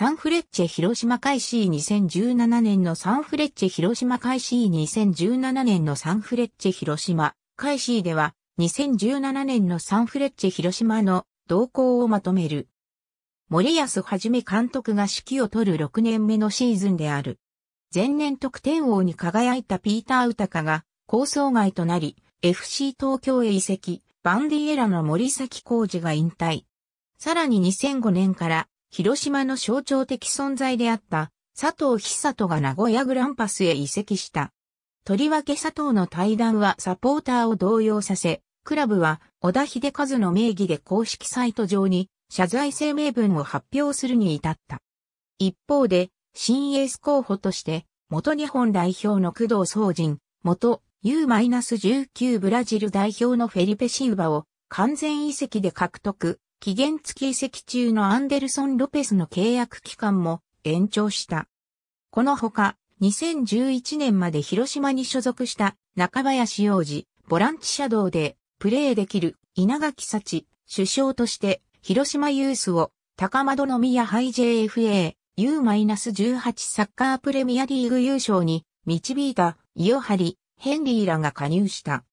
サンフレッチェ広島開始2017年のサンフレッチェ広島開始2017年のサンフレッチェ広島開始では2017年のサンフレッチェ広島の動向をまとめる。森安はじめ監督が指揮を取る6年目のシーズンである。前年得点王に輝いたピーター・ウタカが構想外となり FC 東京へ移籍、バンディエラの森崎浩二が引退。さらに2005年から広島の象徴的存在であった佐藤久人が名古屋グランパスへ移籍した。とりわけ佐藤の対談はサポーターを動揺させ、クラブは小田秀和の名義で公式サイト上に謝罪声明文を発表するに至った。一方で、新エース候補として、元日本代表の工藤総人、元 U-19 ブラジル代表のフェリペ・シウバを完全移籍で獲得、期限付き移籍中のアンデルソン・ロペスの契約期間も延長した。このほか、2011年まで広島に所属した中林洋二、ボランチシャドウでプレーできる稲垣幸、首相として広島ユースを高円宮イ JFA U-18 サッカープレミアリーグ優勝に導いたイオハリ、ヘンリーらが加入した。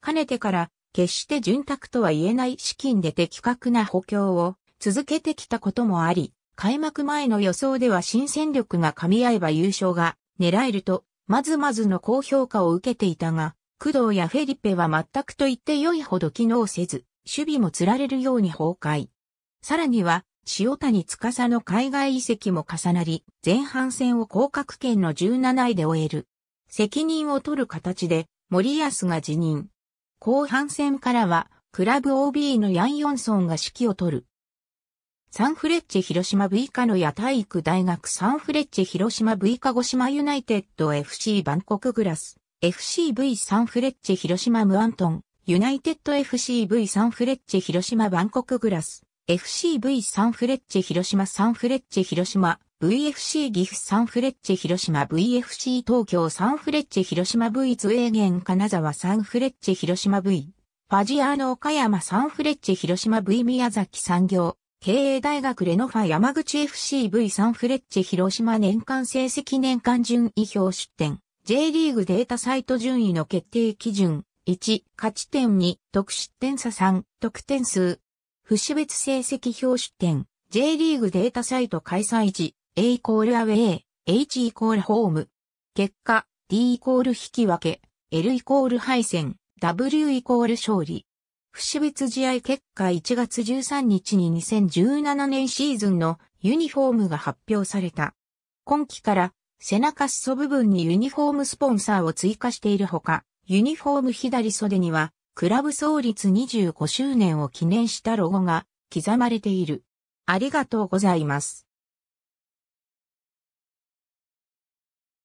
かねてから決して潤沢とは言えない資金で的確な補強を続けてきたこともあり、開幕前の予想では新戦力が噛み合えば優勝が狙えると、まずまずの高評価を受けていたが、工藤やフェリペは全くと言って良いほど機能せず、守備も釣られるように崩壊。さらには、塩谷司の海外移籍も重なり、前半戦を降格圏の17位で終える。責任を取る形で、森安が辞任。後半戦からは、クラブ OB のヤン・ヨンソンが指揮を取る。サンフレッチェ広島 V カノヤ体育大学サンフレッチェ広島 V 鹿児島ユナイテッド FC バンコクグラス FCV サンフレッチェ広島ムアントンユナイテッド FCV サンフレッチェ広島バンコクグラス FCV サンフレッチェ広島サンフレッチェ広島 VFC 岐阜サンフレッチェ広島 VFC 東京サンフレッチェ広島 V 津営ー金沢サンフレッチェ広島 V ファジアーノ岡山サンフレッチェ広島 V 宮崎産業経営大学レノファ山口 FCV サンフレッチェ広島年間成績年間順位表出展 J リーグデータサイト順位の決定基準1、勝ち点2、得失点差3、得点数。不死別成績表出展、J リーグデータサイト開催時、A イコールアウェイ、H イコールホーム。結果、D イコール引き分け、L イコール敗戦、W イコール勝利。不死別試合結果1月13日に2017年シーズンのユニフォームが発表された。今季から背中裾部分にユニフォームスポンサーを追加しているほか、ユニフォーム左袖にはクラブ創立25周年を記念したロゴが刻まれている。ありがとうございます。